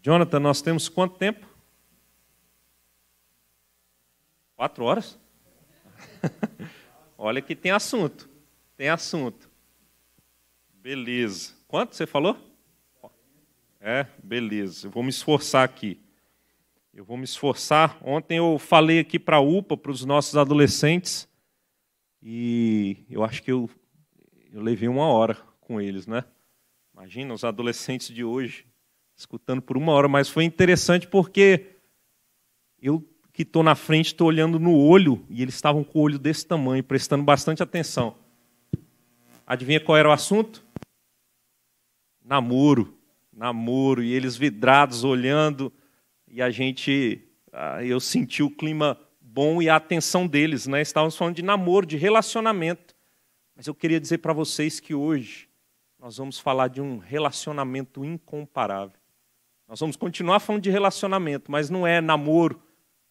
Jonathan, nós temos quanto tempo? Quatro horas? Olha que tem assunto. Tem assunto. Beleza. Quanto você falou? É, beleza. Eu vou me esforçar aqui. Eu vou me esforçar. Ontem eu falei aqui para a UPA, para os nossos adolescentes, e eu acho que eu, eu levei uma hora com eles, né? Imagina os adolescentes de hoje escutando por uma hora, mas foi interessante porque eu que estou na frente, estou olhando no olho, e eles estavam com o olho desse tamanho, prestando bastante atenção. Adivinha qual era o assunto? Namoro. Namoro. E eles vidrados, olhando, e a gente. Ah, eu senti o clima bom e a atenção deles, né? Estávamos falando de namoro, de relacionamento. Mas eu queria dizer para vocês que hoje nós vamos falar de um relacionamento incomparável. Nós vamos continuar falando de relacionamento, mas não é namoro,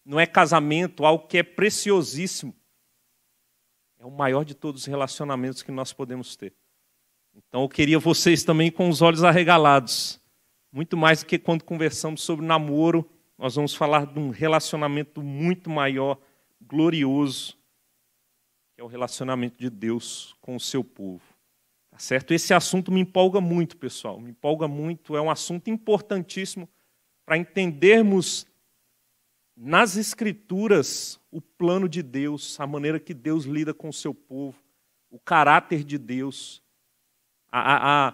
não é casamento, algo que é preciosíssimo. É o maior de todos os relacionamentos que nós podemos ter. Então eu queria vocês também com os olhos arregalados. Muito mais do que quando conversamos sobre namoro, nós vamos falar de um relacionamento muito maior, glorioso, que é o relacionamento de Deus com o seu povo. Tá certo? Esse assunto me empolga muito, pessoal. Me empolga muito. É um assunto importantíssimo para entendermos nas Escrituras o plano de Deus, a maneira que Deus lida com o seu povo, o caráter de Deus, a,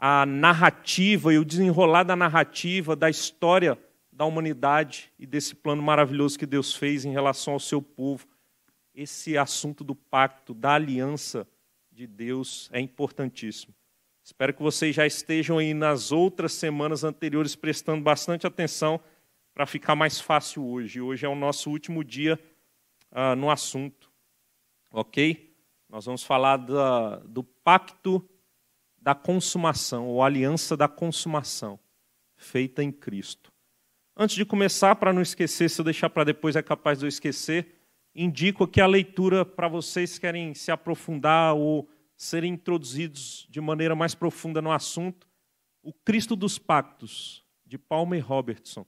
a, a narrativa e o desenrolar da narrativa, da história da humanidade e desse plano maravilhoso que Deus fez em relação ao seu povo. Esse assunto do pacto, da aliança de Deus é importantíssimo. Espero que vocês já estejam aí nas outras semanas anteriores prestando bastante atenção para ficar mais fácil hoje. Hoje é o nosso último dia uh, no assunto, ok? Nós vamos falar da, do pacto da consumação, ou aliança da consumação, feita em Cristo. Antes de começar, para não esquecer, se eu deixar para depois é capaz de eu esquecer, indico aqui a leitura para vocês que querem se aprofundar ou serem introduzidos de maneira mais profunda no assunto, o Cristo dos Pactos, de Palmer Robertson.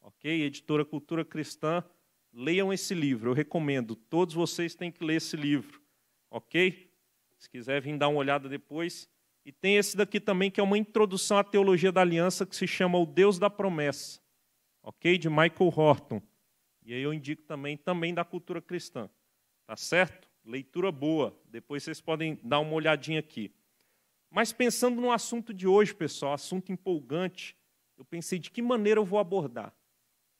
Ok? Editora Cultura Cristã, leiam esse livro, eu recomendo. Todos vocês têm que ler esse livro, ok? Se quiser vir dar uma olhada depois. E tem esse daqui também, que é uma introdução à teologia da aliança, que se chama O Deus da Promessa, ok? De Michael Horton. E aí eu indico também, também da cultura cristã, tá certo? leitura boa. Depois vocês podem dar uma olhadinha aqui. Mas pensando no assunto de hoje, pessoal, assunto empolgante, eu pensei de que maneira eu vou abordar.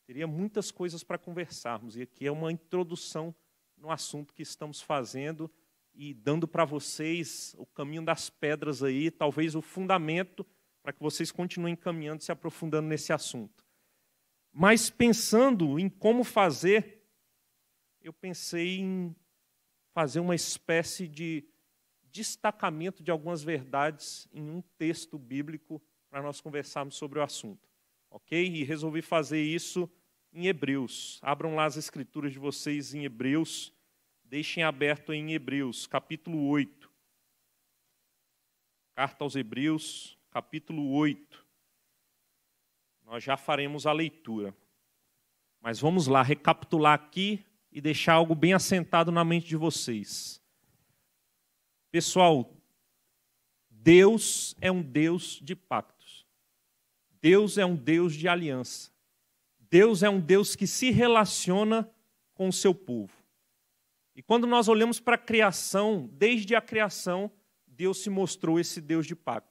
Teria muitas coisas para conversarmos, e aqui é uma introdução no assunto que estamos fazendo e dando para vocês o caminho das pedras aí, talvez o fundamento para que vocês continuem caminhando, se aprofundando nesse assunto. Mas pensando em como fazer, eu pensei em fazer uma espécie de destacamento de algumas verdades em um texto bíblico para nós conversarmos sobre o assunto. Ok? E resolvi fazer isso em Hebreus. Abram lá as escrituras de vocês em Hebreus. Deixem aberto em Hebreus, capítulo 8. Carta aos Hebreus, capítulo 8. Nós já faremos a leitura. Mas vamos lá recapitular aqui e deixar algo bem assentado na mente de vocês. Pessoal, Deus é um Deus de pactos. Deus é um Deus de aliança. Deus é um Deus que se relaciona com o seu povo. E quando nós olhamos para a criação, desde a criação, Deus se mostrou esse Deus de pacto.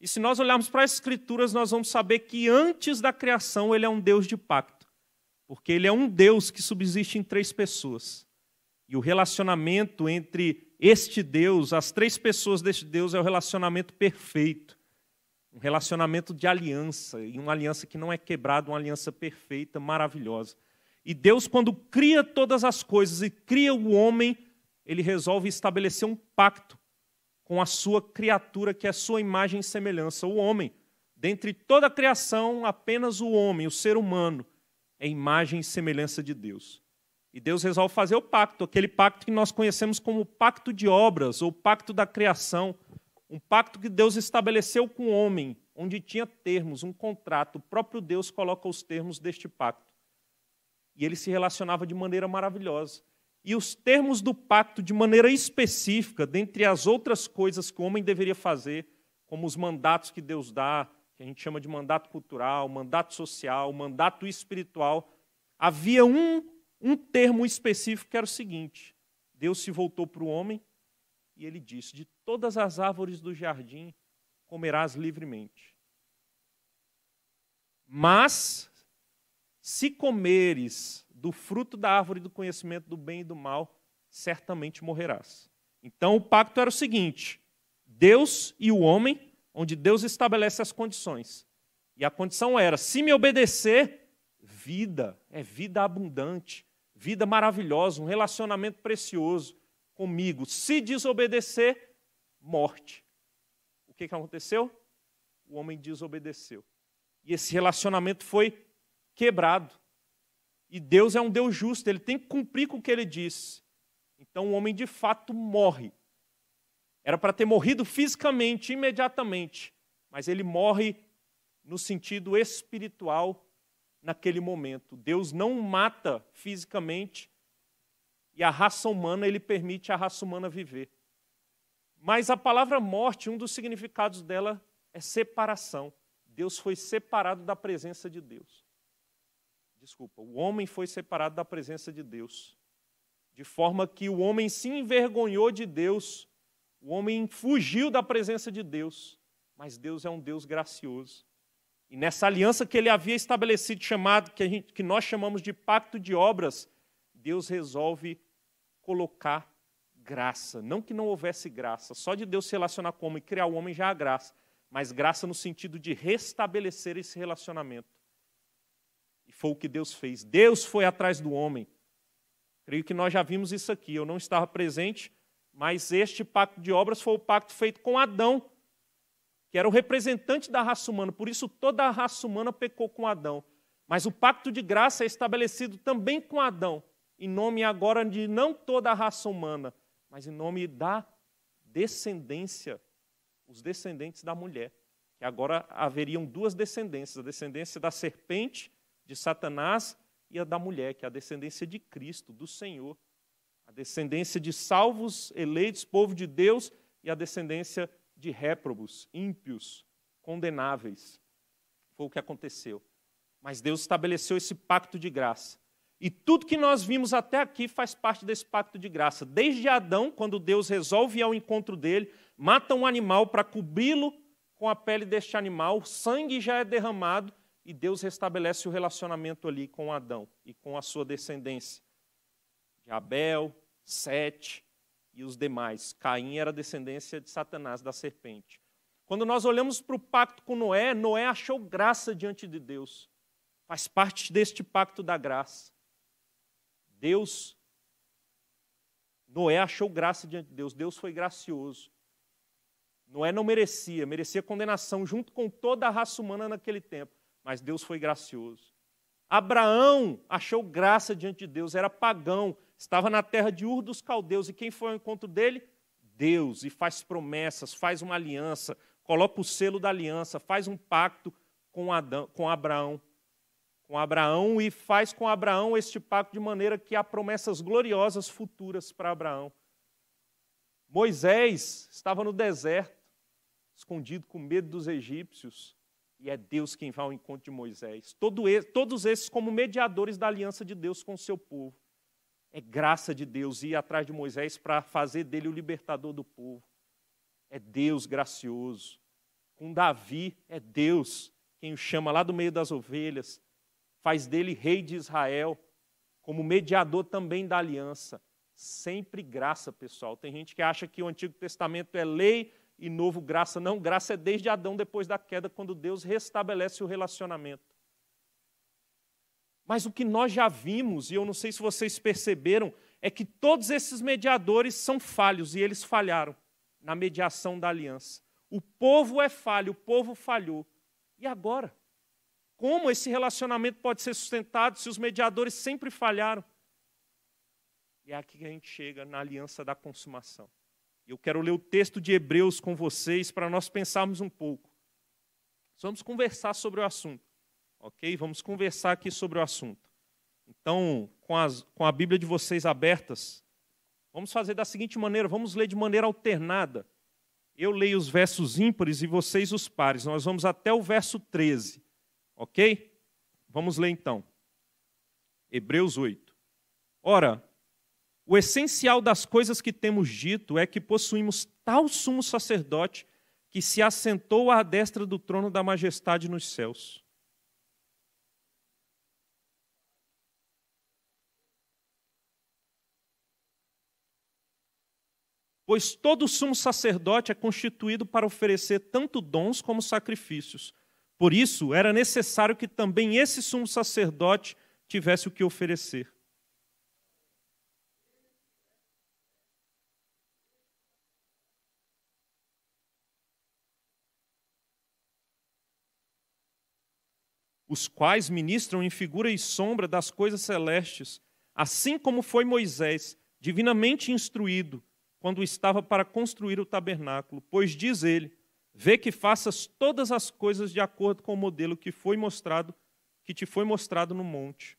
E se nós olharmos para as Escrituras, nós vamos saber que antes da criação, ele é um Deus de pacto. Porque ele é um Deus que subsiste em três pessoas. E o relacionamento entre este Deus, as três pessoas deste Deus, é o relacionamento perfeito. Um relacionamento de aliança, e uma aliança que não é quebrada, uma aliança perfeita, maravilhosa. E Deus, quando cria todas as coisas e cria o homem, ele resolve estabelecer um pacto com a sua criatura, que é a sua imagem e semelhança, o homem. Dentre toda a criação, apenas o homem, o ser humano, é imagem e semelhança de Deus. E Deus resolve fazer o pacto, aquele pacto que nós conhecemos como pacto de obras ou pacto da criação, um pacto que Deus estabeleceu com o homem, onde tinha termos, um contrato. O próprio Deus coloca os termos deste pacto. E ele se relacionava de maneira maravilhosa. E os termos do pacto, de maneira específica, dentre as outras coisas que o homem deveria fazer, como os mandatos que Deus dá, que a gente chama de mandato cultural, mandato social, mandato espiritual, havia um, um termo específico que era o seguinte: Deus se voltou para o homem e ele disse: De todas as árvores do jardim comerás livremente. Mas, se comeres do fruto da árvore do conhecimento do bem e do mal, certamente morrerás. Então, o pacto era o seguinte: Deus e o homem onde Deus estabelece as condições. E a condição era: se me obedecer, vida, é vida abundante, vida maravilhosa, um relacionamento precioso comigo. Se desobedecer, morte. O que, que aconteceu? O homem desobedeceu. E esse relacionamento foi quebrado. E Deus é um Deus justo, ele tem que cumprir com o que ele diz. Então o homem de fato morre era para ter morrido fisicamente, imediatamente, mas ele morre no sentido espiritual naquele momento. Deus não mata fisicamente e a raça humana, ele permite a raça humana viver. Mas a palavra morte, um dos significados dela é separação. Deus foi separado da presença de Deus. Desculpa, o homem foi separado da presença de Deus. De forma que o homem se envergonhou de Deus o homem fugiu da presença de Deus, mas Deus é um Deus gracioso. E nessa aliança que ele havia estabelecido, chamado que, gente, que nós chamamos de pacto de obras, Deus resolve colocar graça. Não que não houvesse graça, só de Deus se relacionar com o homem e criar o homem já há graça, mas graça no sentido de restabelecer esse relacionamento. E foi o que Deus fez. Deus foi atrás do homem. Creio que nós já vimos isso aqui. Eu não estava presente, mas este pacto de obras foi o pacto feito com Adão, que era o representante da raça humana, por isso toda a raça humana pecou com Adão. Mas o pacto de graça é estabelecido também com Adão, em nome agora de não toda a raça humana, mas em nome da descendência, os descendentes da mulher. Que agora haveriam duas descendências: a descendência da serpente, de Satanás, e a da mulher, que é a descendência de Cristo, do Senhor a descendência de salvos, eleitos, povo de Deus, e a descendência de réprobos, ímpios, condenáveis. Foi o que aconteceu. Mas Deus estabeleceu esse pacto de graça. E tudo que nós vimos até aqui faz parte desse pacto de graça. Desde Adão, quando Deus resolve ir ao encontro dele, mata um animal para cobri-lo com a pele deste animal, o sangue já é derramado e Deus restabelece o relacionamento ali com Adão e com a sua descendência de Abel, Sete e os demais. Caim era descendência de Satanás, da serpente. Quando nós olhamos para o pacto com Noé, Noé achou graça diante de Deus. Faz parte deste pacto da graça. Deus, Noé achou graça diante de Deus. Deus foi gracioso. Noé não merecia, merecia condenação junto com toda a raça humana naquele tempo, mas Deus foi gracioso. Abraão achou graça diante de Deus, era pagão, estava na terra de Ur dos Caldeus, e quem foi ao encontro dele? Deus, e faz promessas, faz uma aliança, coloca o selo da aliança, faz um pacto com, Adão, com Abraão. Com Abraão e faz com Abraão este pacto de maneira que há promessas gloriosas futuras para Abraão. Moisés estava no deserto, escondido com medo dos egípcios. E é Deus quem vai ao encontro de Moisés. todos esses como mediadores da aliança de Deus com o seu povo. É graça de Deus ir atrás de Moisés para fazer dele o libertador do povo. É Deus gracioso. Com Davi, é Deus quem o chama lá do meio das ovelhas, faz dele rei de Israel, como mediador também da aliança. Sempre graça, pessoal. Tem gente que acha que o Antigo Testamento é lei, e novo graça. Não, graça é desde Adão, depois da queda, quando Deus restabelece o relacionamento. Mas o que nós já vimos, e eu não sei se vocês perceberam, é que todos esses mediadores são falhos e eles falharam na mediação da aliança. O povo é falho, o povo falhou. E agora? Como esse relacionamento pode ser sustentado se os mediadores sempre falharam? E é aqui que a gente chega na aliança da consumação. Eu quero ler o texto de Hebreus com vocês para nós pensarmos um pouco. Vamos conversar sobre o assunto, ok? Vamos conversar aqui sobre o assunto. Então, com, as, com a Bíblia de vocês abertas, vamos fazer da seguinte maneira: vamos ler de maneira alternada. Eu leio os versos ímpares e vocês os pares. Nós vamos até o verso 13, ok? Vamos ler então. Hebreus 8. Ora, o essencial das coisas que temos dito é que possuímos tal sumo sacerdote que se assentou à destra do trono da majestade nos céus. Pois todo sumo sacerdote é constituído para oferecer tanto dons como sacrifícios. Por isso, era necessário que também esse sumo sacerdote tivesse o que oferecer. os quais ministram em figura e sombra das coisas celestes, assim como foi Moisés, divinamente instruído, quando estava para construir o tabernáculo, pois diz ele: Vê que faças todas as coisas de acordo com o modelo que foi mostrado, que te foi mostrado no monte.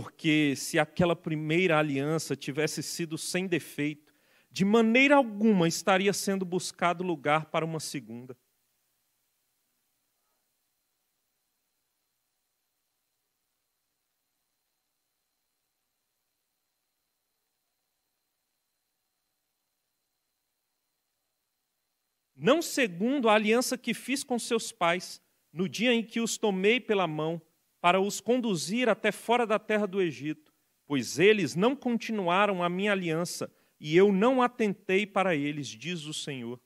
porque se aquela primeira aliança tivesse sido sem defeito, de maneira alguma estaria sendo buscado lugar para uma segunda. Não segundo a aliança que fiz com seus pais, no dia em que os tomei pela mão para os conduzir até fora da terra do Egito, pois eles não continuaram a minha aliança, e eu não atentei para eles, diz o Senhor.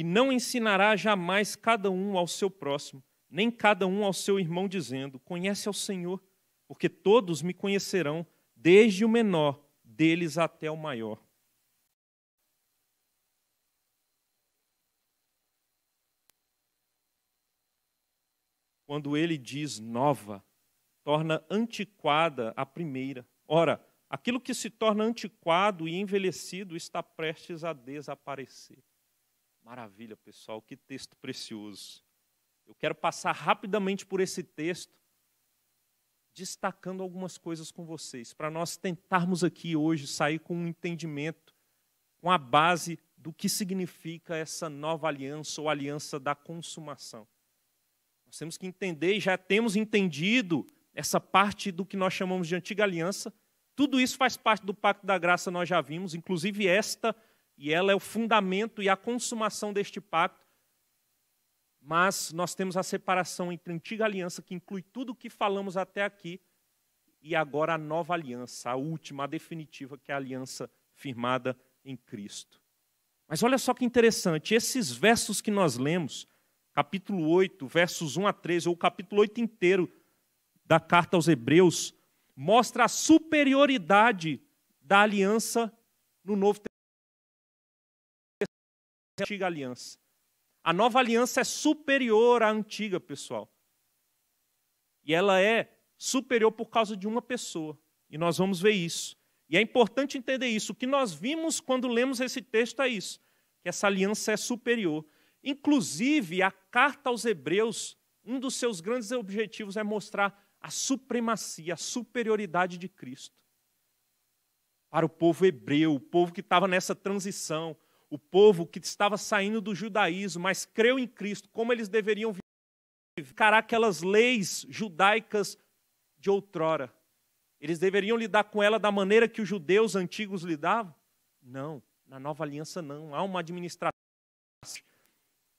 E não ensinará jamais cada um ao seu próximo, nem cada um ao seu irmão, dizendo: Conhece ao Senhor, porque todos me conhecerão, desde o menor deles até o maior. Quando ele diz nova, torna antiquada a primeira. Ora, aquilo que se torna antiquado e envelhecido está prestes a desaparecer. Maravilha, pessoal, que texto precioso. Eu quero passar rapidamente por esse texto, destacando algumas coisas com vocês, para nós tentarmos aqui hoje sair com um entendimento, com a base do que significa essa nova aliança ou aliança da consumação. Nós temos que entender, e já temos entendido essa parte do que nós chamamos de antiga aliança. Tudo isso faz parte do pacto da graça, nós já vimos, inclusive esta aliança e ela é o fundamento e a consumação deste pacto. Mas nós temos a separação entre a antiga aliança, que inclui tudo o que falamos até aqui, e agora a nova aliança, a última, a definitiva, que é a aliança firmada em Cristo. Mas olha só que interessante, esses versos que nós lemos, capítulo 8, versos 1 a 13, ou o capítulo 8 inteiro da carta aos Hebreus, mostra a superioridade da aliança no Novo Testamento a antiga aliança. A nova aliança é superior à antiga, pessoal. E ela é superior por causa de uma pessoa. E nós vamos ver isso. E é importante entender isso. O que nós vimos quando lemos esse texto é isso: que essa aliança é superior. Inclusive, a carta aos Hebreus, um dos seus grandes objetivos é mostrar a supremacia, a superioridade de Cristo para o povo hebreu, o povo que estava nessa transição, o povo que estava saindo do judaísmo, mas creu em Cristo, como eles deveriam ficar aquelas leis judaicas de outrora. Eles deveriam lidar com ela da maneira que os judeus antigos lidavam? Não, na nova aliança não, há uma administração.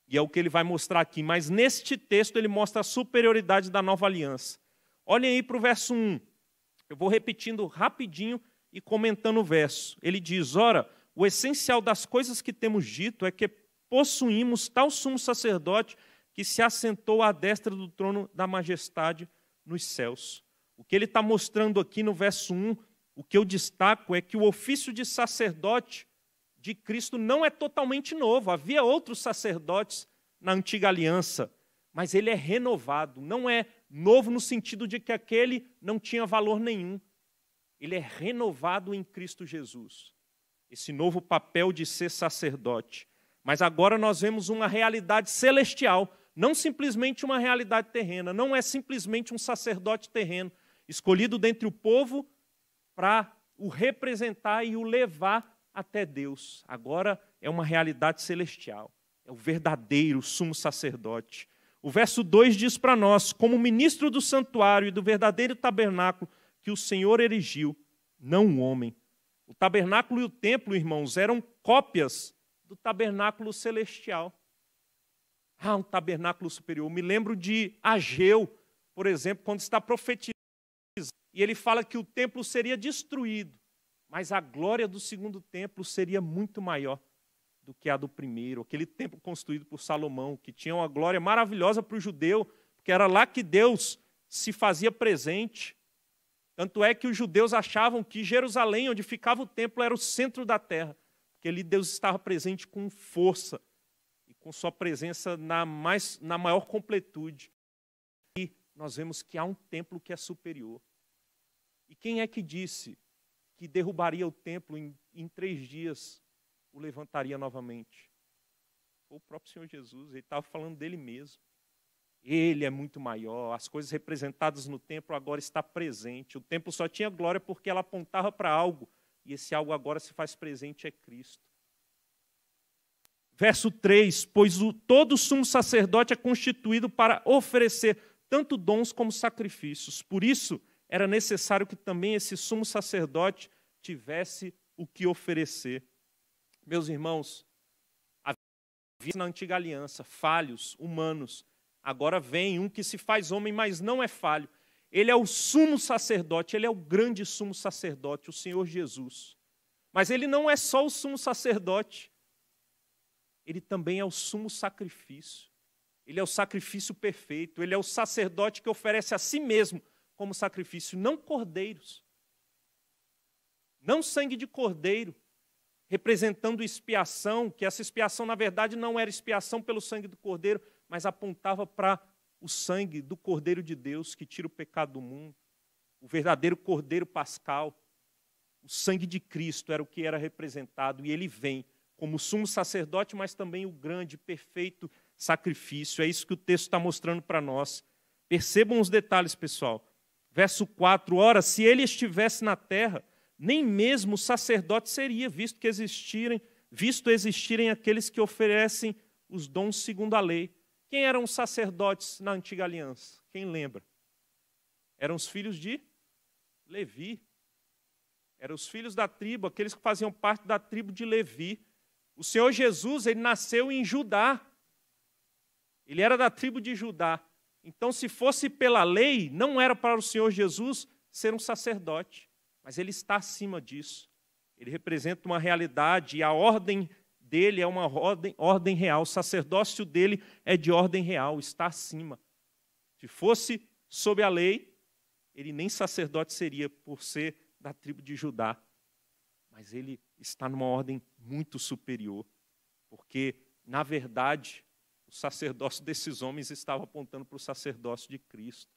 E é o que ele vai mostrar aqui, mas neste texto ele mostra a superioridade da nova aliança. Olhem aí para o verso 1. Eu vou repetindo rapidinho e comentando o verso. Ele diz: Ora, o essencial das coisas que temos dito é que possuímos tal sumo sacerdote que se assentou à destra do trono da majestade nos céus. O que ele está mostrando aqui no verso 1, o que eu destaco é que o ofício de sacerdote de Cristo não é totalmente novo. Havia outros sacerdotes na antiga aliança, mas ele é renovado. Não é novo no sentido de que aquele não tinha valor nenhum. Ele é renovado em Cristo Jesus esse novo papel de ser sacerdote. Mas agora nós vemos uma realidade celestial, não simplesmente uma realidade terrena, não é simplesmente um sacerdote terreno, escolhido dentre o povo para o representar e o levar até Deus. Agora é uma realidade celestial, é o verdadeiro sumo sacerdote. O verso 2 diz para nós: como ministro do santuário e do verdadeiro tabernáculo que o Senhor erigiu, não o um homem, o tabernáculo e o templo, irmãos, eram cópias do tabernáculo celestial. Ah, um tabernáculo superior. Eu me lembro de Ageu, por exemplo, quando está profetizando, e ele fala que o templo seria destruído, mas a glória do segundo templo seria muito maior do que a do primeiro. Aquele templo construído por Salomão, que tinha uma glória maravilhosa para o judeu, porque era lá que Deus se fazia presente. Tanto é que os judeus achavam que Jerusalém, onde ficava o templo, era o centro da terra, porque ali Deus estava presente com força e com sua presença na, mais, na maior completude. E nós vemos que há um templo que é superior. E quem é que disse que derrubaria o templo em, em três dias, o levantaria novamente? Foi o próprio Senhor Jesus, ele estava falando dele mesmo. Ele é muito maior, as coisas representadas no templo agora está presente. O templo só tinha glória porque ela apontava para algo, e esse algo agora se faz presente é Cristo. Verso 3: Pois o, todo sumo sacerdote é constituído para oferecer tanto dons como sacrifícios. Por isso, era necessário que também esse sumo sacerdote tivesse o que oferecer. Meus irmãos, havia na antiga aliança falhos humanos Agora vem um que se faz homem, mas não é falho. Ele é o sumo sacerdote, ele é o grande sumo sacerdote, o Senhor Jesus. Mas ele não é só o sumo sacerdote, ele também é o sumo sacrifício. Ele é o sacrifício perfeito, ele é o sacerdote que oferece a si mesmo como sacrifício, não cordeiros, não sangue de cordeiro, representando expiação, que essa expiação, na verdade, não era expiação pelo sangue do cordeiro, mas apontava para o sangue do Cordeiro de Deus que tira o pecado do mundo, o verdadeiro Cordeiro Pascal. O sangue de Cristo era o que era representado, e ele vem como sumo sacerdote, mas também o grande, perfeito sacrifício. É isso que o texto está mostrando para nós. Percebam os detalhes, pessoal. Verso 4: Ora, se ele estivesse na terra, nem mesmo sacerdote seria, visto que existirem, visto existirem aqueles que oferecem os dons segundo a lei. Quem eram os sacerdotes na antiga aliança? Quem lembra? Eram os filhos de Levi. Eram os filhos da tribo, aqueles que faziam parte da tribo de Levi. O Senhor Jesus, ele nasceu em Judá. Ele era da tribo de Judá. Então, se fosse pela lei, não era para o Senhor Jesus ser um sacerdote, mas ele está acima disso. Ele representa uma realidade e a ordem dele é uma ordem, ordem real, o sacerdócio dele é de ordem real, está acima. Se fosse sob a lei, ele nem sacerdote seria, por ser da tribo de Judá. Mas ele está numa ordem muito superior, porque, na verdade, o sacerdócio desses homens estava apontando para o sacerdócio de Cristo.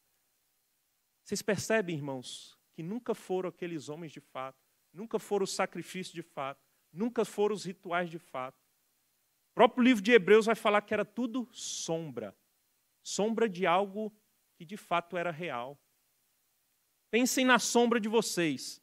Vocês percebem, irmãos, que nunca foram aqueles homens de fato, nunca foram o sacrifício de fato, nunca foram os rituais de fato. O próprio livro de Hebreus vai falar que era tudo sombra sombra de algo que de fato era real. Pensem na sombra de vocês.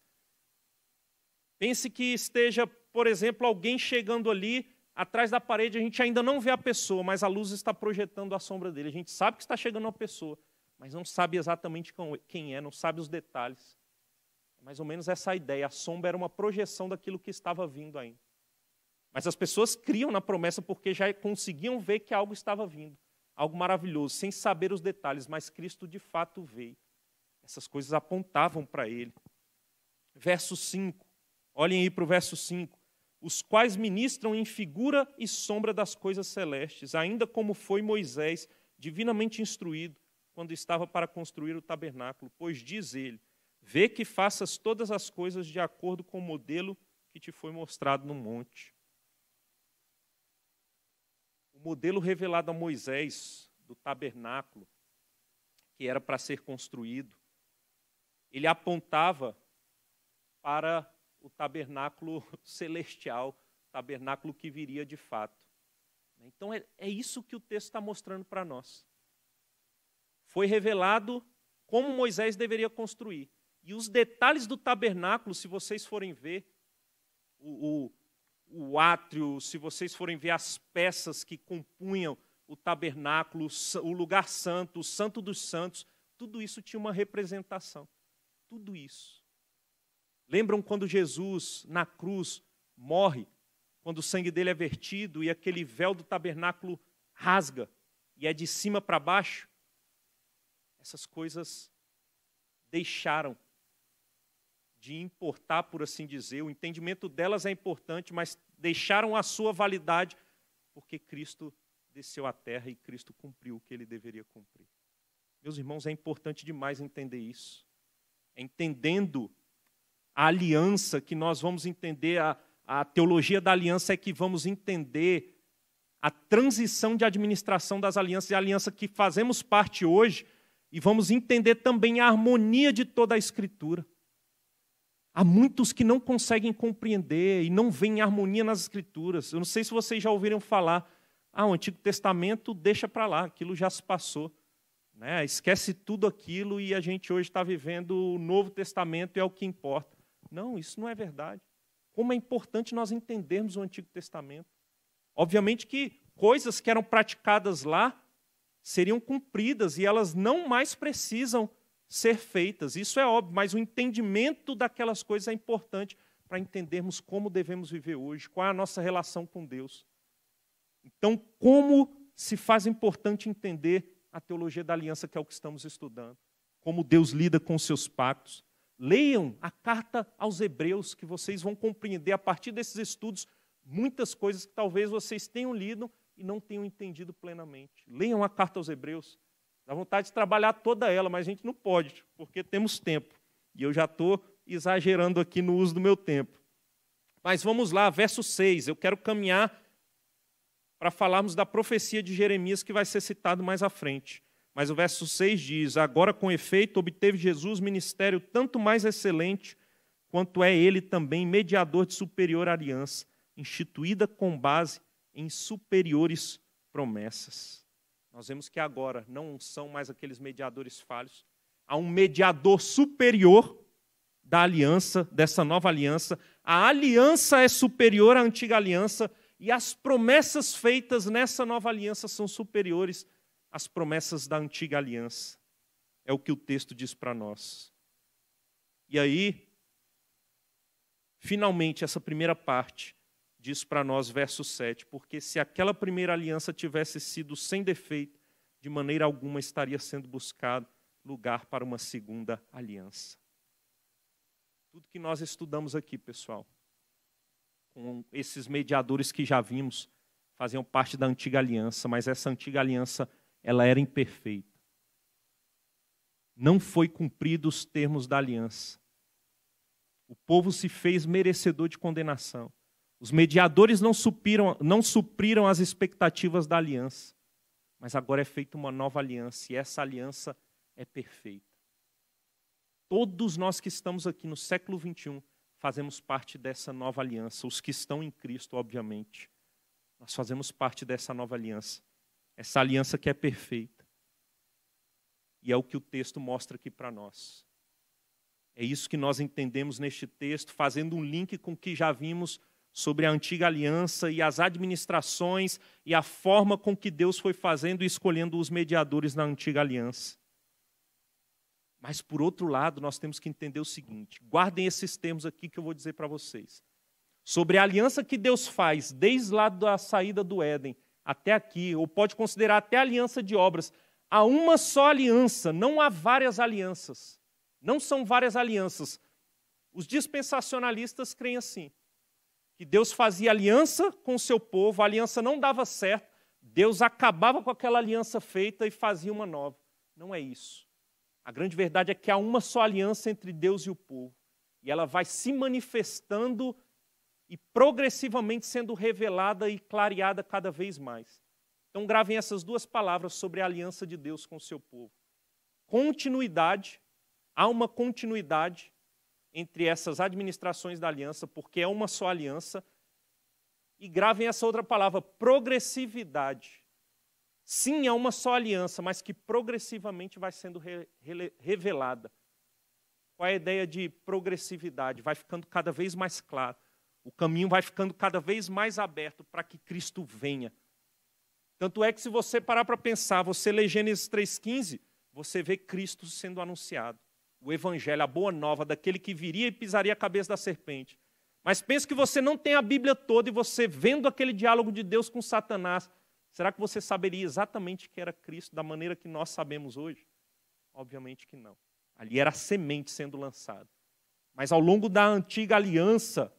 Pense que esteja, por exemplo, alguém chegando ali atrás da parede, a gente ainda não vê a pessoa, mas a luz está projetando a sombra dele. A gente sabe que está chegando uma pessoa, mas não sabe exatamente quem é, não sabe os detalhes. É mais ou menos essa ideia. A sombra era uma projeção daquilo que estava vindo ainda. Mas as pessoas criam na promessa porque já conseguiam ver que algo estava vindo, algo maravilhoso, sem saber os detalhes, mas Cristo de fato veio. Essas coisas apontavam para ele. Verso 5. Olhem aí para o verso 5. Os quais ministram em figura e sombra das coisas celestes, ainda como foi Moisés, divinamente instruído, quando estava para construir o tabernáculo, pois diz ele: Vê que faças todas as coisas de acordo com o modelo que te foi mostrado no monte. O modelo revelado a Moisés do tabernáculo, que era para ser construído, ele apontava para o tabernáculo celestial, tabernáculo que viria de fato. Então é, é isso que o texto está mostrando para nós. Foi revelado como Moisés deveria construir. E os detalhes do tabernáculo, se vocês forem ver o, o, o átrio, se vocês forem ver as peças que compunham o tabernáculo, o lugar santo, o santo dos santos, tudo isso tinha uma representação. Tudo isso. Lembram quando Jesus, na cruz, morre, quando o sangue dele é vertido e aquele véu do tabernáculo rasga e é de cima para baixo? Essas coisas deixaram de importar, por assim dizer. O entendimento delas é importante, mas deixaram a sua validade porque Cristo desceu à terra e Cristo cumpriu o que ele deveria cumprir. Meus irmãos, é importante demais entender isso. É entendendo a aliança que nós vamos entender, a, a teologia da aliança é que vamos entender a transição de administração das alianças e a aliança que fazemos parte hoje, e vamos entender também a harmonia de toda a Escritura. Há muitos que não conseguem compreender e não veem harmonia nas Escrituras. Eu não sei se vocês já ouviram falar, ah, o Antigo Testamento deixa para lá, aquilo já se passou. Né? Esquece tudo aquilo e a gente hoje está vivendo o Novo Testamento e é o que importa. Não, isso não é verdade. Como é importante nós entendermos o Antigo Testamento. Obviamente que coisas que eram praticadas lá seriam cumpridas e elas não mais precisam ser feitas. Isso é óbvio, mas o entendimento daquelas coisas é importante para entendermos como devemos viver hoje, qual é a nossa relação com Deus. Então, como se faz importante entender a teologia da aliança, que é o que estamos estudando, como Deus lida com seus pactos. Leiam a carta aos Hebreus, que vocês vão compreender a partir desses estudos muitas coisas que talvez vocês tenham lido e não tenham entendido plenamente. Leiam a carta aos Hebreus, Dá vontade de trabalhar toda ela, mas a gente não pode, porque temos tempo. E eu já estou exagerando aqui no uso do meu tempo. Mas vamos lá, verso 6. Eu quero caminhar para falarmos da profecia de Jeremias que vai ser citado mais à frente. Mas o verso 6 diz: Agora com efeito obteve Jesus ministério tanto mais excelente, quanto é ele também mediador de superior aliança, instituída com base em superiores promessas. Nós vemos que agora não são mais aqueles mediadores falhos, há um mediador superior da aliança, dessa nova aliança. A aliança é superior à antiga aliança e as promessas feitas nessa nova aliança são superiores às promessas da antiga aliança. É o que o texto diz para nós. E aí, finalmente, essa primeira parte diz para nós, verso 7, porque se aquela primeira aliança tivesse sido sem defeito, de maneira alguma estaria sendo buscado lugar para uma segunda aliança. Tudo que nós estudamos aqui, pessoal, com esses mediadores que já vimos, faziam parte da antiga aliança, mas essa antiga aliança, ela era imperfeita. Não foi cumprido os termos da aliança. O povo se fez merecedor de condenação. Os mediadores não supriram, não supriram as expectativas da aliança, mas agora é feita uma nova aliança e essa aliança é perfeita. Todos nós que estamos aqui no século 21 fazemos parte dessa nova aliança, os que estão em Cristo, obviamente. Nós fazemos parte dessa nova aliança, essa aliança que é perfeita. E é o que o texto mostra aqui para nós. É isso que nós entendemos neste texto, fazendo um link com o que já vimos sobre a antiga aliança e as administrações e a forma com que Deus foi fazendo e escolhendo os mediadores na antiga aliança. Mas, por outro lado, nós temos que entender o seguinte: guardem esses termos aqui que eu vou dizer para vocês. Sobre a aliança que Deus faz desde lá da saída do Éden até aqui, ou pode considerar até a aliança de obras, há uma só aliança, não há várias alianças. Não são várias alianças. Os dispensacionalistas creem assim que Deus fazia aliança com o seu povo, a aliança não dava certo, Deus acabava com aquela aliança feita e fazia uma nova. Não é isso. A grande verdade é que há uma só aliança entre Deus e o povo, e ela vai se manifestando e progressivamente sendo revelada e clareada cada vez mais. Então, gravem essas duas palavras sobre a aliança de Deus com o seu povo. Continuidade, há uma continuidade entre essas administrações da aliança, porque é uma só aliança. E gravem essa outra palavra, progressividade. Sim, é uma só aliança, mas que progressivamente vai sendo re, re, revelada. Qual é a ideia de progressividade? Vai ficando cada vez mais claro. O caminho vai ficando cada vez mais aberto para que Cristo venha. Tanto é que, se você parar para pensar, você lê Gênesis 3,15, você vê Cristo sendo anunciado o evangelho, a boa nova daquele que viria e pisaria a cabeça da serpente. Mas pense que você não tem a Bíblia toda e você vendo aquele diálogo de Deus com Satanás, será que você saberia exatamente que era Cristo da maneira que nós sabemos hoje? Obviamente que não. Ali era a semente sendo lançada. Mas ao longo da antiga aliança,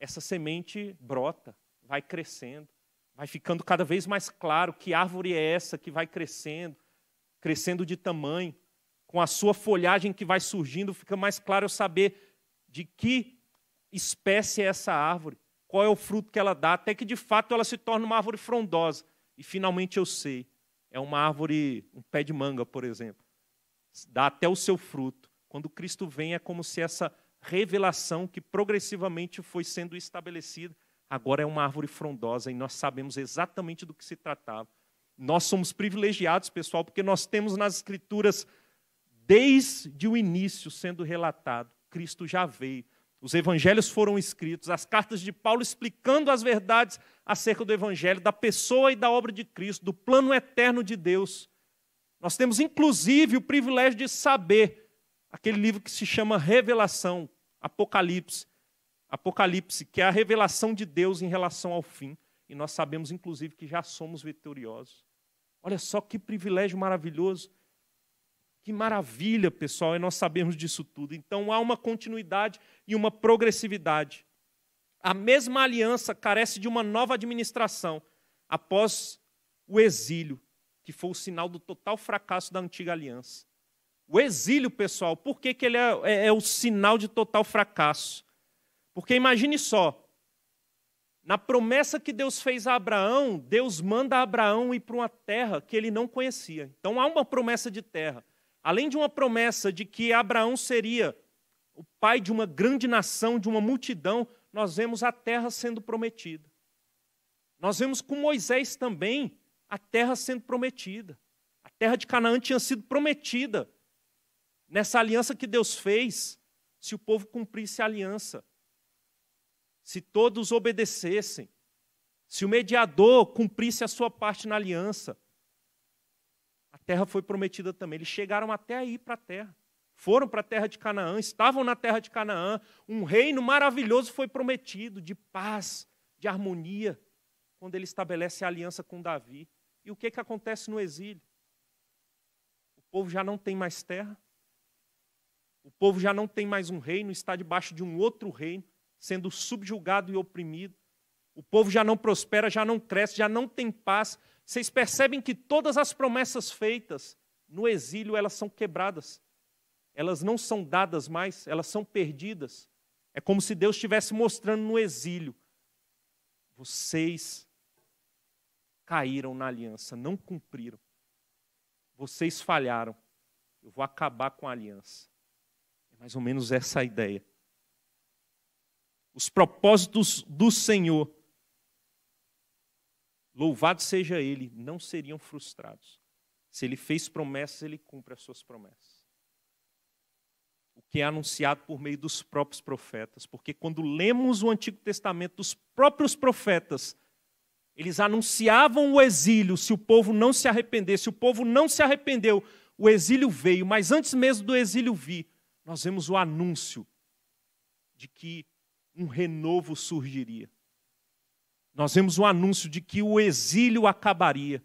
essa semente brota, vai crescendo, vai ficando cada vez mais claro que árvore é essa que vai crescendo, crescendo de tamanho com a sua folhagem que vai surgindo, fica mais claro eu saber de que espécie é essa árvore, qual é o fruto que ela dá, até que de fato ela se torna uma árvore frondosa. E finalmente eu sei, é uma árvore, um pé de manga, por exemplo. Dá até o seu fruto. Quando Cristo vem, é como se essa revelação que progressivamente foi sendo estabelecida, agora é uma árvore frondosa e nós sabemos exatamente do que se tratava. Nós somos privilegiados, pessoal, porque nós temos nas Escrituras desde o início sendo relatado, Cristo já veio. Os evangelhos foram escritos, as cartas de Paulo explicando as verdades acerca do evangelho, da pessoa e da obra de Cristo, do plano eterno de Deus. Nós temos inclusive o privilégio de saber aquele livro que se chama Revelação, Apocalipse, Apocalipse, que é a revelação de Deus em relação ao fim, e nós sabemos inclusive que já somos vitoriosos. Olha só que privilégio maravilhoso que maravilha, pessoal, é nós sabemos disso tudo. Então há uma continuidade e uma progressividade. A mesma aliança carece de uma nova administração após o exílio, que foi o sinal do total fracasso da antiga aliança. O exílio, pessoal, por que, que ele é, é, é o sinal de total fracasso? Porque imagine só, na promessa que Deus fez a Abraão, Deus manda Abraão ir para uma terra que ele não conhecia. Então há uma promessa de terra além de uma promessa de que Abraão seria o pai de uma grande nação, de uma multidão, nós vemos a terra sendo prometida. Nós vemos com Moisés também a terra sendo prometida. A terra de Canaã tinha sido prometida nessa aliança que Deus fez, se o povo cumprisse a aliança, se todos obedecessem, se o mediador cumprisse a sua parte na aliança, terra foi prometida também. Eles chegaram até aí para a terra. Foram para a terra de Canaã, estavam na terra de Canaã. Um reino maravilhoso foi prometido, de paz, de harmonia, quando ele estabelece a aliança com Davi. E o que, que acontece no exílio? O povo já não tem mais terra, o povo já não tem mais um reino, está debaixo de um outro reino, sendo subjugado e oprimido. O povo já não prospera, já não cresce, já não tem paz, vocês percebem que todas as promessas feitas no exílio, elas são quebradas. Elas não são dadas mais, elas são perdidas. É como se Deus estivesse mostrando no exílio: vocês caíram na aliança, não cumpriram. Vocês falharam. Eu vou acabar com a aliança. É mais ou menos essa a ideia. Os propósitos do Senhor Louvado seja Ele, não seriam frustrados. Se Ele fez promessas, Ele cumpre as suas promessas. O que é anunciado por meio dos próprios profetas, porque quando lemos o Antigo Testamento os próprios profetas, eles anunciavam o exílio se o povo não se arrependesse. O povo não se arrependeu, o exílio veio, mas antes mesmo do exílio vir, nós vemos o anúncio de que um renovo surgiria. Nós vemos um anúncio de que o exílio acabaria.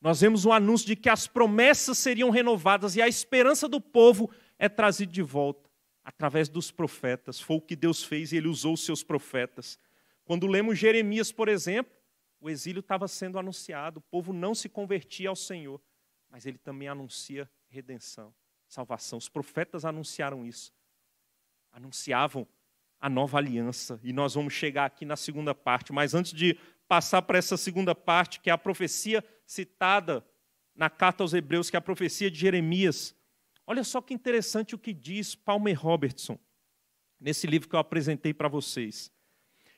Nós vemos um anúncio de que as promessas seriam renovadas e a esperança do povo é trazida de volta através dos profetas. Foi o que Deus fez e ele usou os seus profetas. Quando lemos Jeremias, por exemplo, o exílio estava sendo anunciado, o povo não se convertia ao Senhor, mas ele também anuncia redenção, salvação. Os profetas anunciaram isso. Anunciavam a nova aliança. E nós vamos chegar aqui na segunda parte. Mas antes de passar para essa segunda parte, que é a profecia citada na carta aos Hebreus, que é a profecia de Jeremias, olha só que interessante o que diz Palmer Robertson nesse livro que eu apresentei para vocês.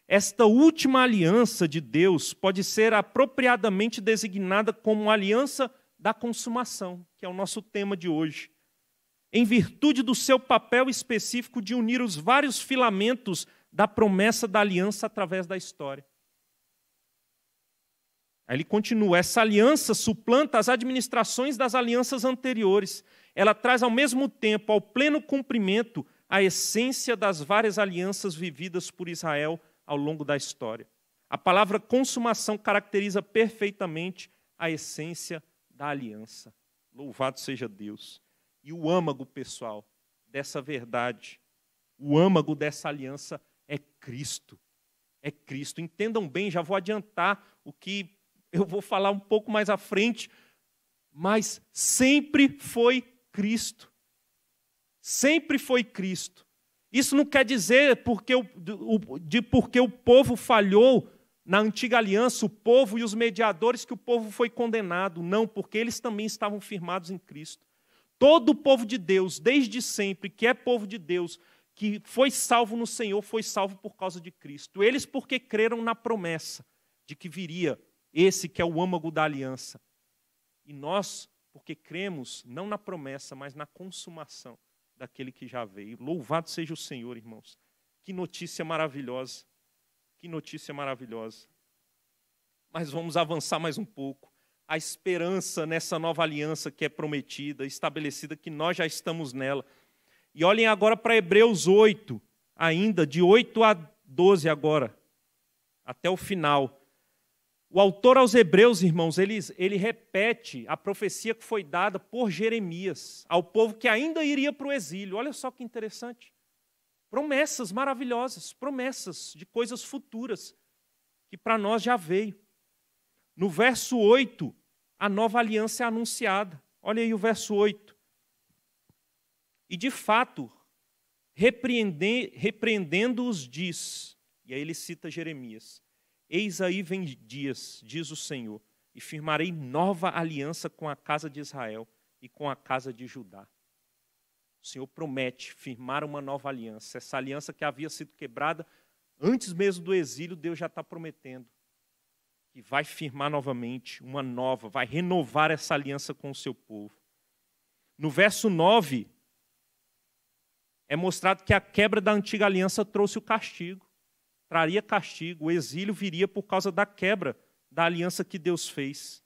Esta última aliança de Deus pode ser apropriadamente designada como aliança da consumação, que é o nosso tema de hoje em virtude do seu papel específico de unir os vários filamentos da promessa da aliança através da história. Aí ele continua: essa aliança suplanta as administrações das alianças anteriores. Ela traz ao mesmo tempo ao pleno cumprimento a essência das várias alianças vividas por Israel ao longo da história. A palavra consumação caracteriza perfeitamente a essência da aliança. Louvado seja Deus e o âmago pessoal dessa verdade, o âmago dessa aliança é Cristo. É Cristo. Entendam bem, já vou adiantar o que eu vou falar um pouco mais à frente, mas sempre foi Cristo. Sempre foi Cristo. Isso não quer dizer porque o, de porque o povo falhou na antiga aliança, o povo e os mediadores, que o povo foi condenado. Não, porque eles também estavam firmados em Cristo. Todo o povo de Deus, desde sempre, que é povo de Deus, que foi salvo no Senhor, foi salvo por causa de Cristo. Eles, porque creram na promessa de que viria esse que é o âmago da aliança. E nós, porque cremos não na promessa, mas na consumação daquele que já veio. Louvado seja o Senhor, irmãos. Que notícia maravilhosa. Que notícia maravilhosa. Mas vamos avançar mais um pouco a esperança nessa nova aliança que é prometida, estabelecida, que nós já estamos nela. E olhem agora para Hebreus 8, ainda, de 8 a 12 agora, até o final. O autor aos Hebreus, irmãos, ele, ele repete a profecia que foi dada por Jeremias ao povo que ainda iria para o exílio. Olha só que interessante. Promessas maravilhosas, promessas de coisas futuras que para nós já veio. No verso 8, a nova aliança é anunciada. Olha aí o verso 8. E de fato, repreendendo-os, diz, e aí ele cita Jeremias: Eis aí vem dias, diz o Senhor, e firmarei nova aliança com a casa de Israel e com a casa de Judá. O Senhor promete firmar uma nova aliança. Essa aliança que havia sido quebrada antes mesmo do exílio, Deus já está prometendo que vai firmar novamente uma nova, vai renovar essa aliança com o seu povo. No verso 9, é mostrado que a quebra da antiga aliança trouxe o castigo, traria castigo, o exílio viria por causa da quebra da aliança que Deus fez.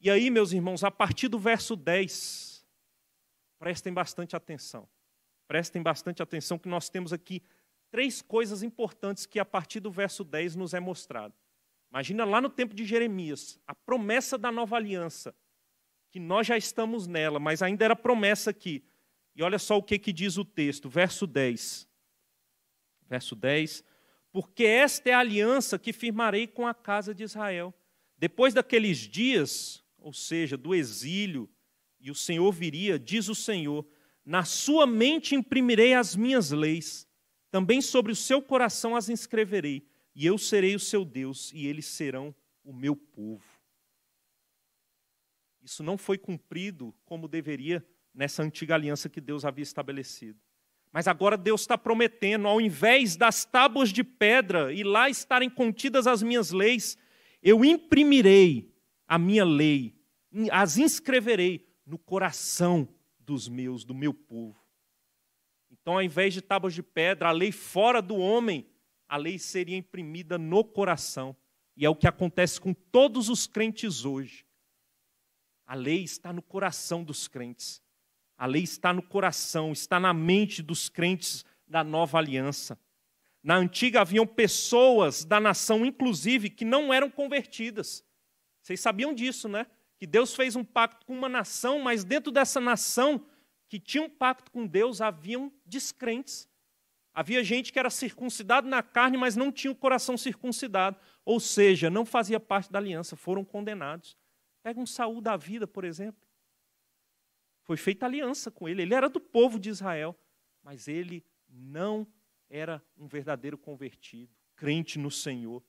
E aí, meus irmãos, a partir do verso 10, prestem bastante atenção. Prestem bastante atenção que nós temos aqui três coisas importantes que a partir do verso 10 nos é mostrado. Imagina lá no tempo de Jeremias, a promessa da nova aliança, que nós já estamos nela, mas ainda era promessa aqui. E olha só o que, que diz o texto, verso 10. Verso 10. Porque esta é a aliança que firmarei com a casa de Israel. Depois daqueles dias, ou seja, do exílio, e o Senhor viria, diz o Senhor: na sua mente imprimirei as minhas leis, também sobre o seu coração as inscreverei e eu serei o seu Deus, e eles serão o meu povo. Isso não foi cumprido como deveria nessa antiga aliança que Deus havia estabelecido. Mas agora Deus está prometendo, ao invés das tábuas de pedra e lá estarem contidas as minhas leis, eu imprimirei a minha lei, as inscreverei no coração dos meus, do meu povo. Então, ao invés de tábuas de pedra, a lei fora do homem a lei seria imprimida no coração. E é o que acontece com todos os crentes hoje. A lei está no coração dos crentes. A lei está no coração, está na mente dos crentes da nova aliança. Na antiga haviam pessoas da nação, inclusive, que não eram convertidas. Vocês sabiam disso, né? Que Deus fez um pacto com uma nação, mas dentro dessa nação que tinha um pacto com Deus haviam descrentes Havia gente que era circuncidado na carne, mas não tinha o coração circuncidado, ou seja, não fazia parte da aliança, foram condenados. Pega um Saul da vida, por exemplo. Foi feita aliança com ele, ele era do povo de Israel, mas ele não era um verdadeiro convertido, crente no Senhor.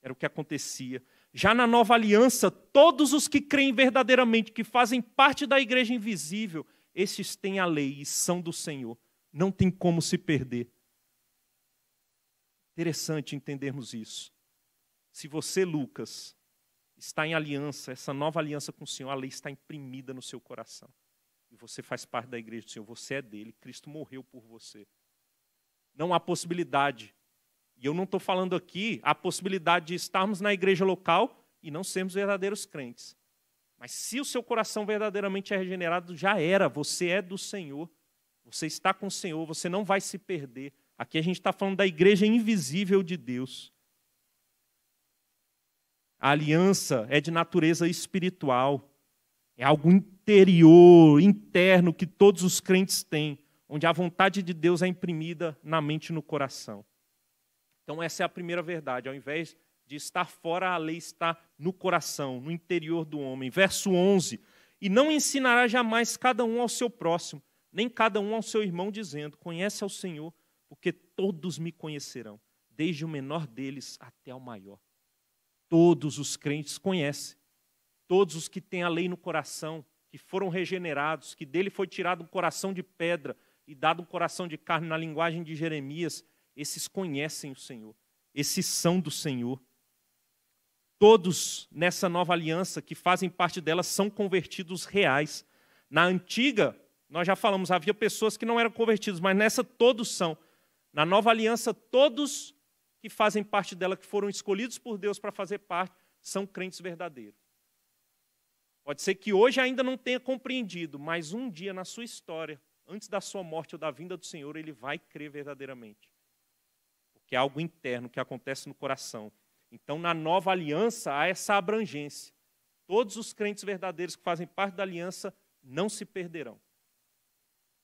Era o que acontecia. Já na nova aliança, todos os que creem verdadeiramente, que fazem parte da igreja invisível, esses têm a lei e são do Senhor não tem como se perder. Interessante entendermos isso. Se você, Lucas, está em aliança, essa nova aliança com o Senhor, a lei está imprimida no seu coração. E você faz parte da igreja do Senhor, você é dele, Cristo morreu por você. Não há possibilidade. E eu não estou falando aqui a possibilidade de estarmos na igreja local e não sermos verdadeiros crentes. Mas se o seu coração verdadeiramente é regenerado, já era, você é do Senhor. Você está com o Senhor, você não vai se perder. Aqui a gente está falando da igreja invisível de Deus. A aliança é de natureza espiritual. É algo interior, interno, que todos os crentes têm, onde a vontade de Deus é imprimida na mente e no coração. Então, essa é a primeira verdade. Ao invés de estar fora, a lei está no coração, no interior do homem. Verso 11: E não ensinará jamais cada um ao seu próximo, nem cada um ao seu irmão, dizendo: Conhece ao Senhor, porque todos me conhecerão, desde o menor deles até o maior. Todos os crentes conhecem, todos os que têm a lei no coração, que foram regenerados, que dele foi tirado um coração de pedra e dado um coração de carne, na linguagem de Jeremias, esses conhecem o Senhor, esses são do Senhor. Todos nessa nova aliança que fazem parte dela são convertidos reais. Na antiga nós já falamos, havia pessoas que não eram convertidas, mas nessa todos são. Na nova aliança, todos que fazem parte dela, que foram escolhidos por Deus para fazer parte, são crentes verdadeiros. Pode ser que hoje ainda não tenha compreendido, mas um dia na sua história, antes da sua morte ou da vinda do Senhor, ele vai crer verdadeiramente. Porque é algo interno que acontece no coração. Então, na nova aliança, há essa abrangência. Todos os crentes verdadeiros que fazem parte da aliança não se perderão.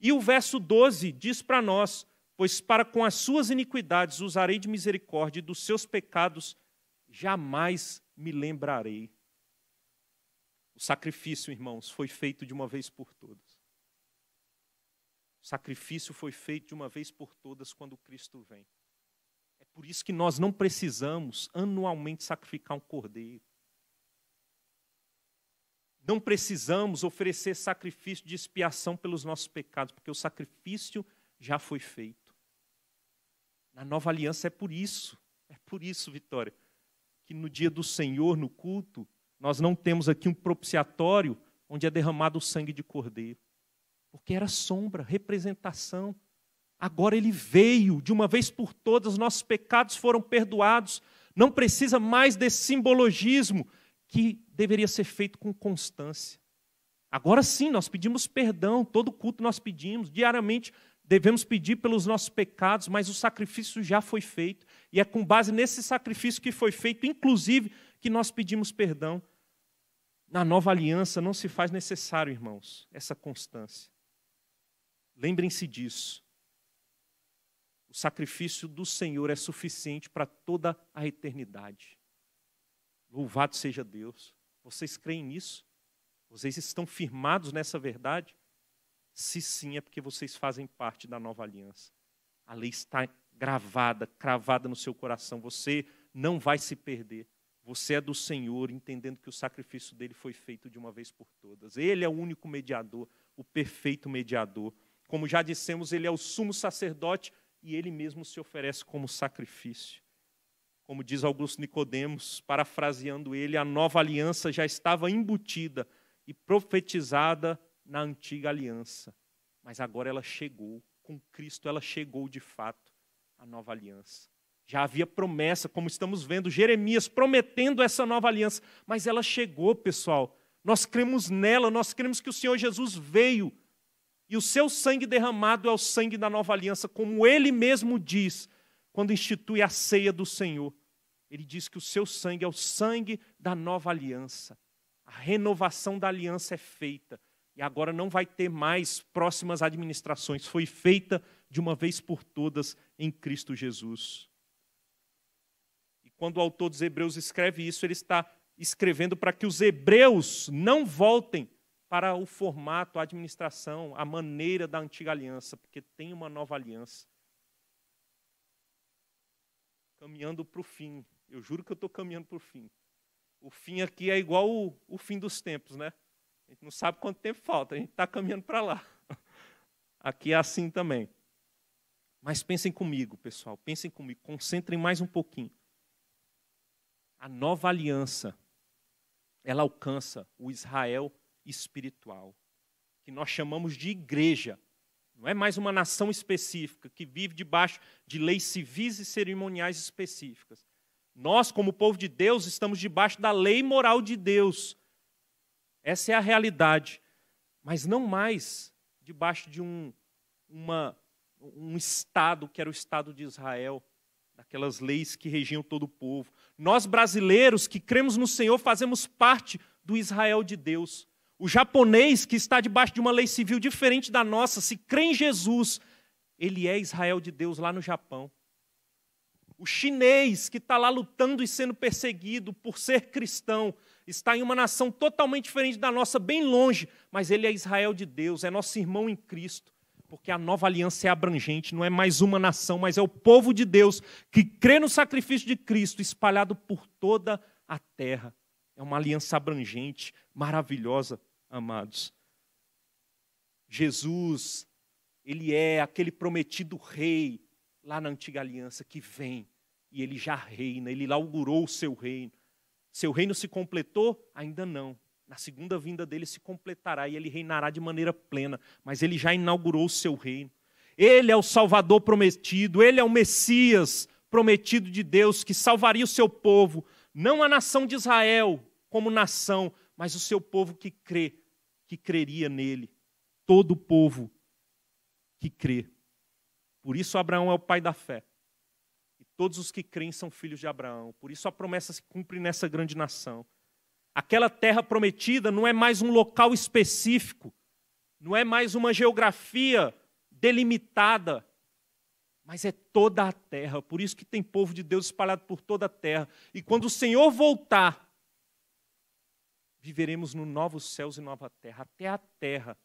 E o verso 12 diz para nós: Pois para com as suas iniquidades usarei de misericórdia, e dos seus pecados jamais me lembrarei. O sacrifício, irmãos, foi feito de uma vez por todas. O sacrifício foi feito de uma vez por todas quando Cristo vem. É por isso que nós não precisamos anualmente sacrificar um cordeiro. Não precisamos oferecer sacrifício de expiação pelos nossos pecados, porque o sacrifício já foi feito. Na nova aliança é por isso, é por isso, Vitória, que no dia do Senhor, no culto, nós não temos aqui um propiciatório onde é derramado o sangue de cordeiro, porque era sombra, representação. Agora ele veio, de uma vez por todas, nossos pecados foram perdoados. Não precisa mais desse simbologismo, que deveria ser feito com constância. Agora sim, nós pedimos perdão, todo culto nós pedimos, diariamente devemos pedir pelos nossos pecados, mas o sacrifício já foi feito, e é com base nesse sacrifício que foi feito, inclusive, que nós pedimos perdão. Na nova aliança não se faz necessário, irmãos, essa constância. Lembrem-se disso. O sacrifício do Senhor é suficiente para toda a eternidade. Louvado seja Deus. Vocês creem nisso? Vocês estão firmados nessa verdade? Se sim, é porque vocês fazem parte da nova aliança. A lei está gravada, cravada no seu coração. Você não vai se perder. Você é do Senhor, entendendo que o sacrifício dele foi feito de uma vez por todas. Ele é o único mediador, o perfeito mediador. Como já dissemos, ele é o sumo sacerdote e ele mesmo se oferece como sacrifício. Como diz Augusto Nicodemos, parafraseando ele, a nova aliança já estava embutida e profetizada na antiga aliança, mas agora ela chegou, com Cristo ela chegou de fato, a nova aliança. Já havia promessa, como estamos vendo, Jeremias prometendo essa nova aliança, mas ela chegou, pessoal. Nós cremos nela, nós cremos que o Senhor Jesus veio e o seu sangue derramado é o sangue da nova aliança, como ele mesmo diz quando institui a ceia do Senhor ele diz que o seu sangue é o sangue da nova aliança. A renovação da aliança é feita. E agora não vai ter mais próximas administrações. Foi feita de uma vez por todas em Cristo Jesus. E quando o autor dos Hebreus escreve isso, ele está escrevendo para que os hebreus não voltem para o formato, a administração, a maneira da antiga aliança, porque tem uma nova aliança. Caminhando para o fim, eu juro que eu estou caminhando para o fim. O fim aqui é igual o, o fim dos tempos, né? A gente não sabe quanto tempo falta, a gente está caminhando para lá. Aqui é assim também. Mas pensem comigo, pessoal, pensem comigo, concentrem mais um pouquinho. A nova aliança, ela alcança o Israel espiritual, que nós chamamos de igreja. Não é mais uma nação específica que vive debaixo de leis civis e cerimoniais específicas, nós, como povo de Deus, estamos debaixo da lei moral de Deus. Essa é a realidade. Mas não mais debaixo de um, uma, um Estado, que era o Estado de Israel, daquelas leis que regiam todo o povo. Nós, brasileiros que cremos no Senhor, fazemos parte do Israel de Deus. O japonês, que está debaixo de uma lei civil diferente da nossa, se crê em Jesus, ele é Israel de Deus lá no Japão. O chinês que está lá lutando e sendo perseguido por ser cristão está em uma nação totalmente diferente da nossa, bem longe, mas ele é Israel de Deus, é nosso irmão em Cristo, porque a nova aliança é abrangente, não é mais uma nação, mas é o povo de Deus que crê no sacrifício de Cristo espalhado por toda a terra. É uma aliança abrangente, maravilhosa, amados. Jesus, ele é aquele prometido rei lá na antiga aliança que vem e ele já reina, ele inaugurou o seu reino. Seu reino se completou? Ainda não. Na segunda vinda dele se completará e ele reinará de maneira plena, mas ele já inaugurou o seu reino. Ele é o Salvador prometido, ele é o Messias prometido de Deus que salvaria o seu povo, não a nação de Israel como nação, mas o seu povo que crê, que creria nele. Todo o povo que crê. Por isso Abraão é o pai da fé. E todos os que creem são filhos de Abraão. Por isso a promessa se cumpre nessa grande nação. Aquela terra prometida não é mais um local específico, não é mais uma geografia delimitada, mas é toda a terra. Por isso que tem povo de Deus espalhado por toda a terra. E quando o Senhor voltar, viveremos no novos céus e nova terra. Até a terra,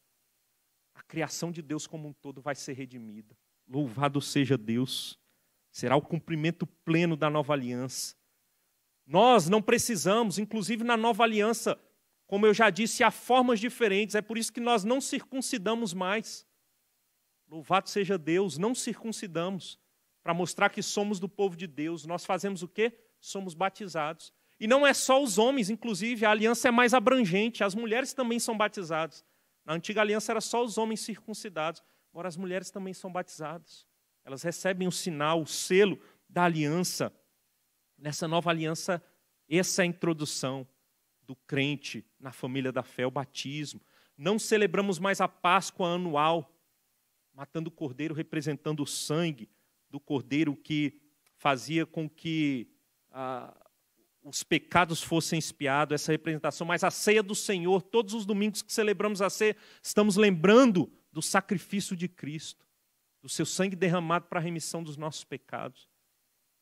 a criação de Deus como um todo vai ser redimida. Louvado seja Deus. Será o cumprimento pleno da nova aliança. Nós não precisamos, inclusive na nova aliança, como eu já disse, há formas diferentes, é por isso que nós não circuncidamos mais. Louvado seja Deus, não circuncidamos para mostrar que somos do povo de Deus. Nós fazemos o quê? Somos batizados. E não é só os homens, inclusive, a aliança é mais abrangente, as mulheres também são batizadas. Na antiga aliança era só os homens circuncidados. Ora, as mulheres também são batizadas. Elas recebem o sinal, o selo da aliança. Nessa nova aliança, essa é a introdução do crente na família da fé, o batismo. Não celebramos mais a Páscoa anual, matando o cordeiro, representando o sangue do cordeiro que fazia com que ah, os pecados fossem expiados, essa representação, mas a ceia do Senhor, todos os domingos que celebramos a ceia, estamos lembrando do sacrifício de Cristo, do seu sangue derramado para a remissão dos nossos pecados.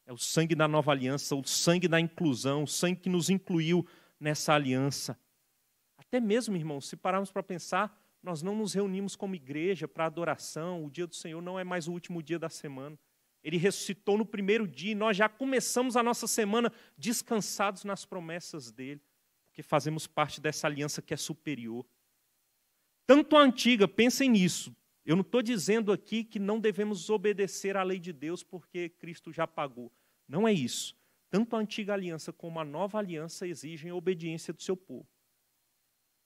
É o sangue da nova aliança, o sangue da inclusão, o sangue que nos incluiu nessa aliança. Até mesmo, irmãos, se pararmos para pensar, nós não nos reunimos como igreja para adoração, o dia do Senhor não é mais o último dia da semana. Ele ressuscitou no primeiro dia e nós já começamos a nossa semana descansados nas promessas dele, porque fazemos parte dessa aliança que é superior. Tanto a antiga, pensem nisso. Eu não estou dizendo aqui que não devemos obedecer à lei de Deus porque Cristo já pagou. Não é isso. Tanto a antiga aliança como a nova aliança exigem a obediência do seu povo,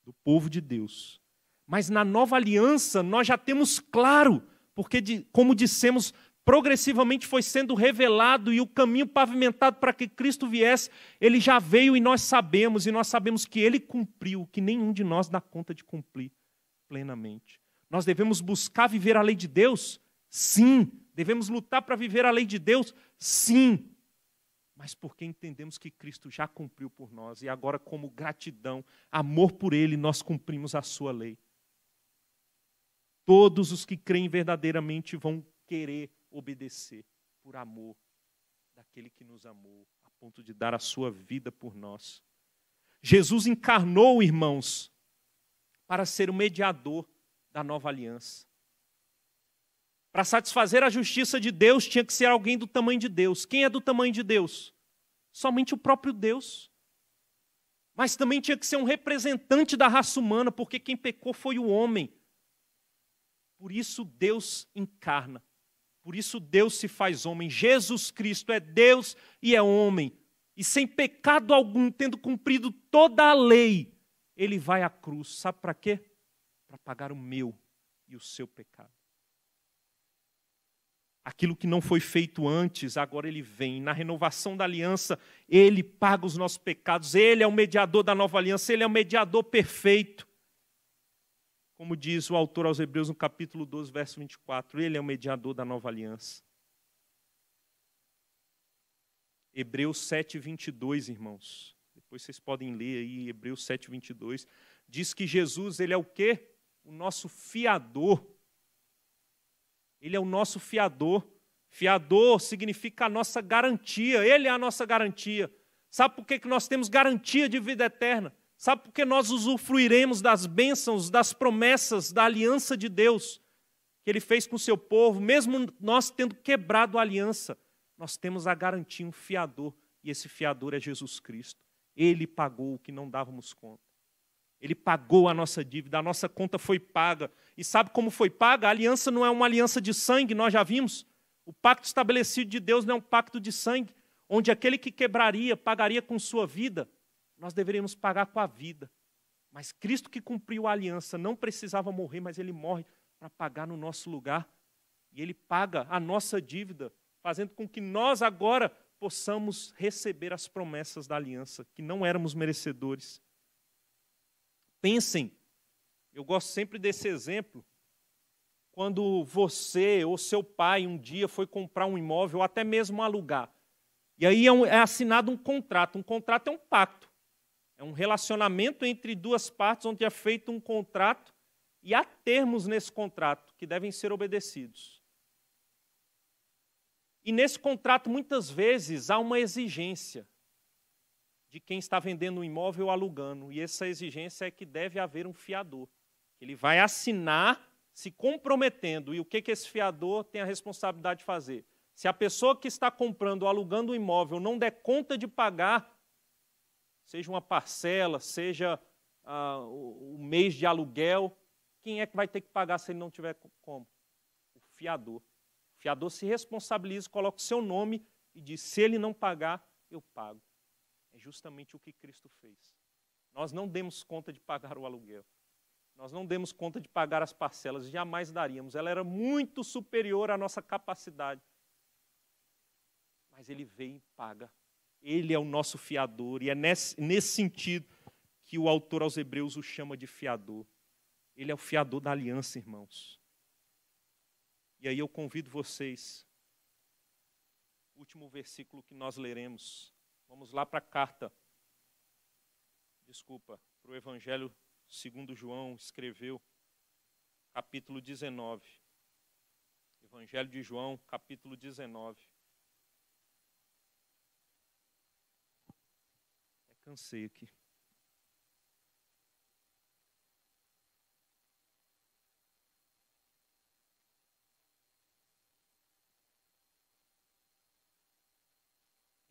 do povo de Deus. Mas na nova aliança nós já temos claro, porque, como dissemos, progressivamente foi sendo revelado e o caminho pavimentado para que Cristo viesse, ele já veio e nós sabemos, e nós sabemos que ele cumpriu, que nenhum de nós dá conta de cumprir plenamente. Nós devemos buscar viver a lei de Deus? Sim. Devemos lutar para viver a lei de Deus? Sim. Mas porque entendemos que Cristo já cumpriu por nós e agora, como gratidão, amor por Ele, nós cumprimos a Sua lei. Todos os que creem verdadeiramente vão querer obedecer por amor daquele que nos amou, a ponto de dar a sua vida por nós. Jesus encarnou, irmãos, para ser o mediador da nova aliança. Para satisfazer a justiça de Deus, tinha que ser alguém do tamanho de Deus. Quem é do tamanho de Deus? Somente o próprio Deus. Mas também tinha que ser um representante da raça humana, porque quem pecou foi o homem. Por isso Deus encarna. Por isso Deus se faz homem. Jesus Cristo é Deus e é homem. E sem pecado algum, tendo cumprido toda a lei, ele vai à cruz, sabe para quê? Para pagar o meu e o seu pecado. Aquilo que não foi feito antes, agora ele vem. Na renovação da aliança, ele paga os nossos pecados. Ele é o mediador da nova aliança, ele é o mediador perfeito. Como diz o autor aos Hebreus no capítulo 12, verso 24, ele é o mediador da nova aliança. Hebreus 7, 22, irmãos. Depois vocês podem ler aí Hebreus 7:22, Diz que Jesus, ele é o quê? O nosso fiador. Ele é o nosso fiador. Fiador significa a nossa garantia. Ele é a nossa garantia. Sabe por que, que nós temos garantia de vida eterna? Sabe por que nós usufruiremos das bênçãos, das promessas, da aliança de Deus que Ele fez com seu povo, mesmo nós tendo quebrado a aliança? Nós temos a garantia, um fiador, e esse fiador é Jesus Cristo. Ele pagou o que não dávamos conta. Ele pagou a nossa dívida, a nossa conta foi paga. E sabe como foi paga? A aliança não é uma aliança de sangue, nós já vimos. O pacto estabelecido de Deus não é um pacto de sangue, onde aquele que quebraria pagaria com sua vida. Nós deveríamos pagar com a vida. Mas Cristo que cumpriu a aliança não precisava morrer, mas ele morre para pagar no nosso lugar. E ele paga a nossa dívida, fazendo com que nós agora possamos receber as promessas da aliança, que não éramos merecedores. Pensem, eu gosto sempre desse exemplo, quando você ou seu pai um dia foi comprar um imóvel, ou até mesmo alugar. E aí é, é assinado um contrato. Um contrato é um pacto. É um relacionamento entre duas partes onde é feito um contrato e há termos nesse contrato que devem ser obedecidos. E nesse contrato, muitas vezes, há uma exigência de quem está vendendo um imóvel ou alugando. E essa exigência é que deve haver um fiador. Ele vai assinar se comprometendo. E o que, que esse fiador tem a responsabilidade de fazer? Se a pessoa que está comprando ou alugando o um imóvel não der conta de pagar, seja uma parcela, seja ah, o mês de aluguel, quem é que vai ter que pagar se ele não tiver como? O fiador. O fiador se responsabiliza, coloca o seu nome e diz: se ele não pagar, eu pago. É justamente o que Cristo fez. Nós não demos conta de pagar o aluguel. Nós não demos conta de pagar as parcelas, jamais daríamos. Ela era muito superior à nossa capacidade. Mas ele veio e paga. Ele é o nosso fiador, e é nesse, nesse sentido que o autor aos Hebreus o chama de fiador. Ele é o fiador da aliança, irmãos. E aí eu convido vocês, último versículo que nós leremos. Vamos lá para a carta, desculpa, para o Evangelho segundo João escreveu, capítulo 19. Evangelho de João, capítulo 19. É, cansei aqui.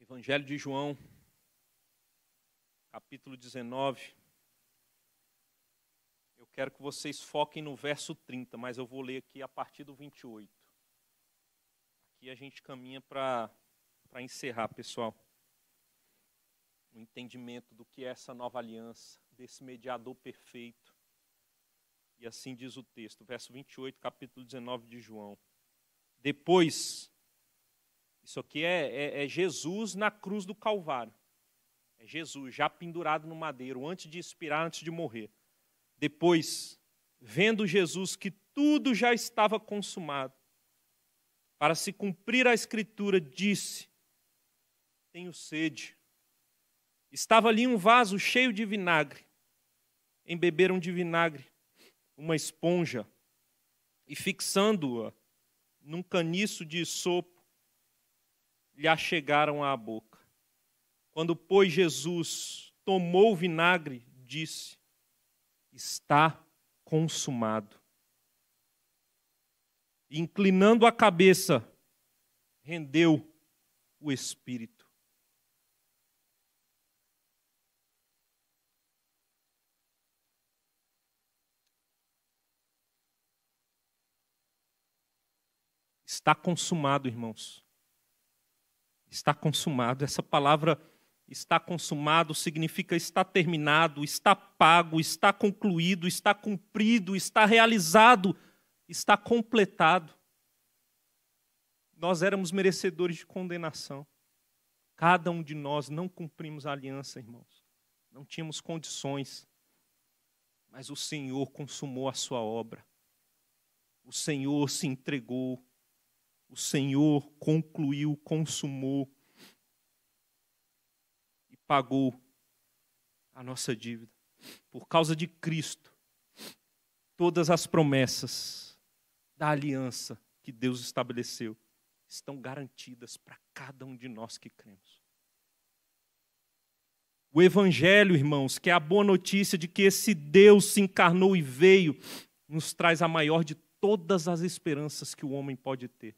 Evangelho de João, capítulo 19. Eu quero que vocês foquem no verso 30, mas eu vou ler aqui a partir do 28. Aqui a gente caminha para encerrar, pessoal. O entendimento do que é essa nova aliança, desse mediador perfeito. E assim diz o texto, verso 28, capítulo 19 de João. Depois isso aqui é, é, é Jesus na cruz do Calvário. É Jesus já pendurado no madeiro, antes de expirar, antes de morrer. Depois, vendo Jesus que tudo já estava consumado, para se cumprir a Escritura, disse: Tenho sede. Estava ali um vaso cheio de vinagre. Embeberam de vinagre uma esponja e, fixando-a num caniço de sopa, lhe achegaram à boca. Quando, pois, Jesus tomou o vinagre, disse: Está consumado. inclinando a cabeça, rendeu o espírito. Está consumado, irmãos. Está consumado. Essa palavra está consumado significa está terminado, está pago, está concluído, está cumprido, está realizado, está completado. Nós éramos merecedores de condenação. Cada um de nós não cumprimos a aliança, irmãos. Não tínhamos condições. Mas o Senhor consumou a sua obra. O Senhor se entregou o Senhor concluiu, consumou e pagou a nossa dívida. Por causa de Cristo, todas as promessas da aliança que Deus estabeleceu estão garantidas para cada um de nós que cremos. O Evangelho, irmãos, que é a boa notícia de que esse Deus se encarnou e veio, nos traz a maior de todas as esperanças que o homem pode ter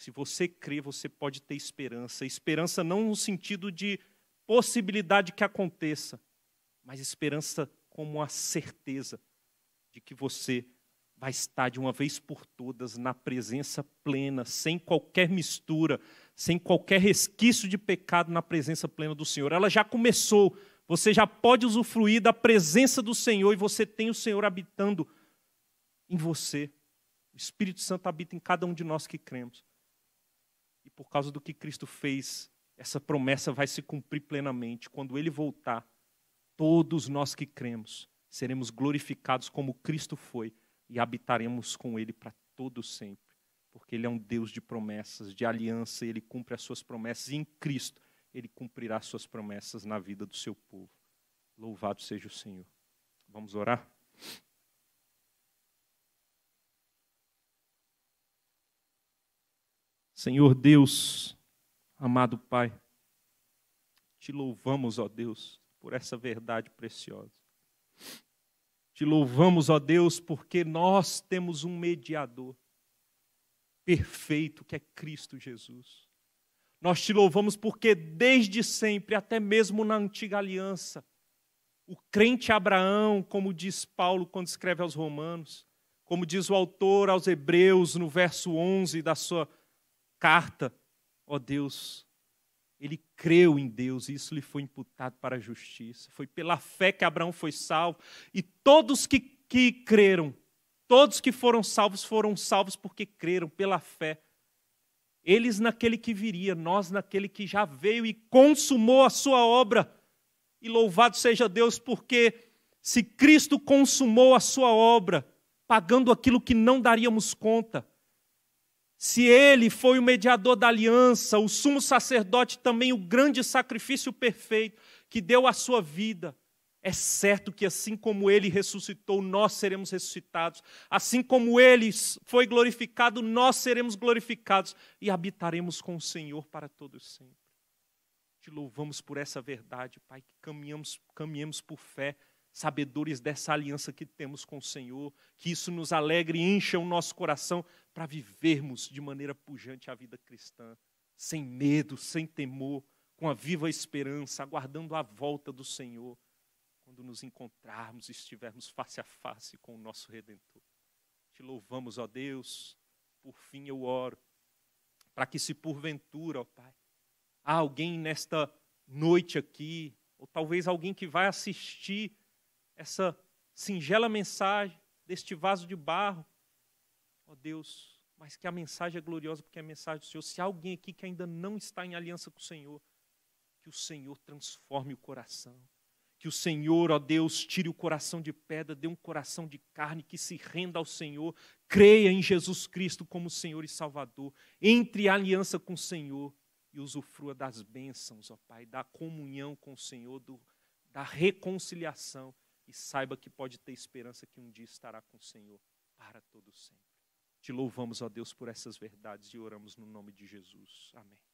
se você crê, você pode ter esperança. Esperança não no sentido de possibilidade que aconteça, mas esperança como a certeza de que você vai estar de uma vez por todas na presença plena, sem qualquer mistura, sem qualquer resquício de pecado na presença plena do Senhor. Ela já começou, você já pode usufruir da presença do Senhor e você tem o Senhor habitando em você. O Espírito Santo habita em cada um de nós que cremos. E por causa do que Cristo fez, essa promessa vai se cumprir plenamente. Quando ele voltar, todos nós que cremos seremos glorificados como Cristo foi e habitaremos com ele para todo sempre, porque ele é um Deus de promessas, de aliança, e ele cumpre as suas promessas e em Cristo ele cumprirá as suas promessas na vida do seu povo. Louvado seja o Senhor. Vamos orar? Senhor Deus, amado Pai, te louvamos, ó Deus, por essa verdade preciosa. Te louvamos, ó Deus, porque nós temos um mediador perfeito que é Cristo Jesus. Nós te louvamos porque desde sempre, até mesmo na antiga aliança, o crente Abraão, como diz Paulo quando escreve aos Romanos, como diz o autor aos Hebreus no verso 11 da sua carta, ó Deus, ele creu em Deus e isso lhe foi imputado para a justiça. Foi pela fé que Abraão foi salvo e todos que, que creram, todos que foram salvos, foram salvos porque creram pela fé. Eles naquele que viria, nós naquele que já veio e consumou a sua obra. E louvado seja Deus, porque se Cristo consumou a sua obra, pagando aquilo que não daríamos conta, se ele foi o mediador da aliança, o sumo sacerdote também, o grande sacrifício perfeito que deu a sua vida, é certo que assim como ele ressuscitou, nós seremos ressuscitados. Assim como ele foi glorificado, nós seremos glorificados e habitaremos com o Senhor para todo sempre. Te louvamos por essa verdade, Pai, que caminhamos, caminhamos por fé sabedores dessa aliança que temos com o Senhor, que isso nos alegre e encha o nosso coração para vivermos de maneira pujante a vida cristã, sem medo, sem temor, com a viva esperança, aguardando a volta do Senhor, quando nos encontrarmos e estivermos face a face com o nosso Redentor. Te louvamos, ó Deus, por fim eu oro, para que se porventura, ó Pai, há alguém nesta noite aqui, ou talvez alguém que vai assistir essa singela mensagem deste vaso de barro. Ó Deus, mas que a mensagem é gloriosa, porque é a mensagem do Senhor. Se há alguém aqui que ainda não está em aliança com o Senhor, que o Senhor transforme o coração. Que o Senhor, ó Deus, tire o coração de pedra, dê um coração de carne que se renda ao Senhor, creia em Jesus Cristo como Senhor e Salvador, entre em aliança com o Senhor e usufrua das bênçãos, ó Pai, da comunhão com o Senhor, do, da reconciliação e saiba que pode ter esperança que um dia estará com o Senhor para todo sempre. Te louvamos, ó Deus, por essas verdades e oramos no nome de Jesus. Amém.